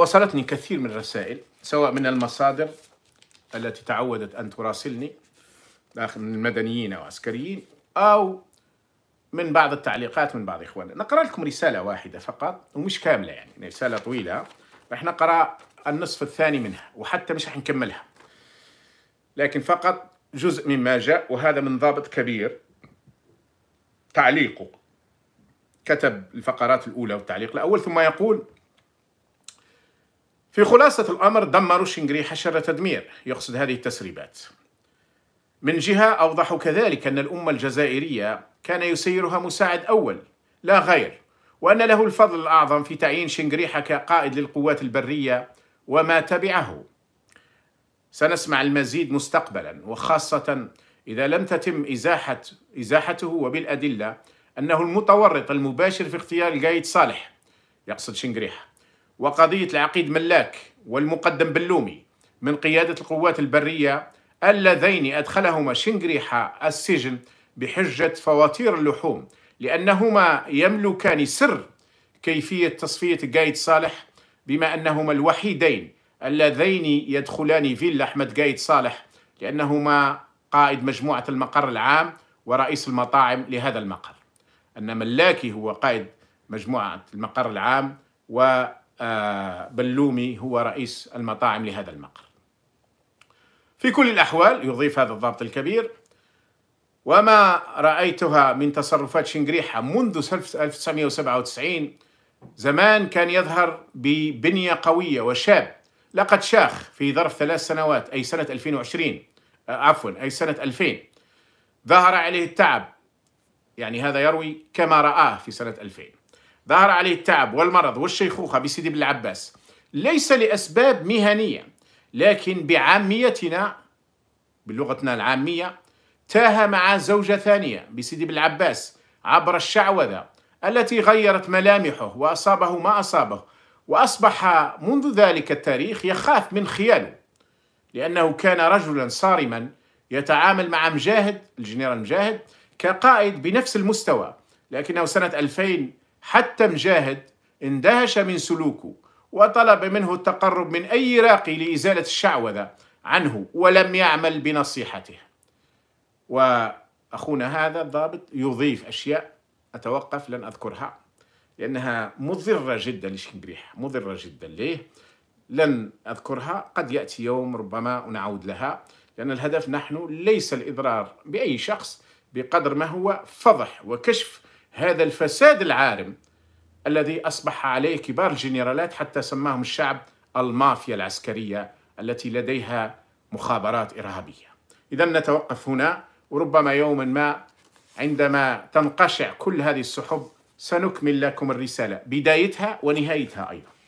وصلتني كثير من الرسائل سواء من المصادر التي تعودت أن تراسلني داخل من المدنيين أو عسكريين أو من بعض التعليقات من بعض إخواننا نقرأ لكم رسالة واحدة فقط ومش كاملة يعني رسالة طويلة راح نقرأ النصف الثاني منها وحتى مش راح نكملها لكن فقط جزء مما جاء وهذا من ضابط كبير تعليقه كتب الفقرات الأولى والتعليق الأول ثم يقول في خلاصة الأمر دمروا شنغري شر تدمير يقصد هذه التسريبات من جهة أوضحوا كذلك أن الأمة الجزائرية كان يسيرها مساعد أول لا غير وأن له الفضل الأعظم في تعيين شنغريحة كقائد للقوات البرية وما تبعه سنسمع المزيد مستقبلا وخاصة إذا لم تتم إزاحة إزاحته وبالأدلة أنه المتورط المباشر في اغتيال قايد صالح يقصد شنغريحة وقضية العقيد ملاك والمقدم بلومي من قيادة القوات البرية اللذين أدخلهما شنقريحة السجن بحجة فواتير اللحوم لأنهما يملكان سر كيفية تصفية قايد صالح بما أنهما الوحيدين اللذين يدخلان فيلا أحمد قايد صالح لأنهما قائد مجموعة المقر العام ورئيس المطاعم لهذا المقر أن ملاكي هو قائد مجموعة المقر العام و آه، بلومي هو رئيس المطاعم لهذا المقر في كل الأحوال يضيف هذا الضابط الكبير وما رأيتها من تصرفات شنقريحة منذ 1997 زمان كان يظهر ببنية قوية وشاب لقد شاخ في ظرف ثلاث سنوات أي سنة 2020 آه، عفوا أي سنة 2000 ظهر عليه التعب يعني هذا يروي كما رآه في سنة 2000 ظهر عليه التعب والمرض والشيخوخة بسيدي بن العباس ليس لأسباب مهنية لكن بعاميتنا بلغتنا العامية تاه مع زوجة ثانية بسيدي بن العباس عبر الشعوذة التي غيرت ملامحه وأصابه ما أصابه وأصبح منذ ذلك التاريخ يخاف من خياله لأنه كان رجلا صارما يتعامل مع مجاهد الجنرال مجاهد كقائد بنفس المستوى لكنه سنة 2000 حتى مجاهد اندهش من سلوكه وطلب منه التقرب من أي راقي لإزالة الشعوذة عنه ولم يعمل بنصيحته وأخونا هذا الضابط يضيف أشياء أتوقف لن أذكرها لأنها مضرة جدا لشنقريح مضرة جدا ليه؟ لن أذكرها قد يأتي يوم ربما ونعود لها لأن الهدف نحن ليس الإضرار بأي شخص بقدر ما هو فضح وكشف هذا الفساد العارم الذي أصبح عليه كبار الجنرالات حتى سماهم الشعب المافيا العسكرية التي لديها مخابرات إرهابية إذا نتوقف هنا وربما يوما ما عندما تنقشع كل هذه السحب سنكمل لكم الرسالة بدايتها ونهايتها أيضا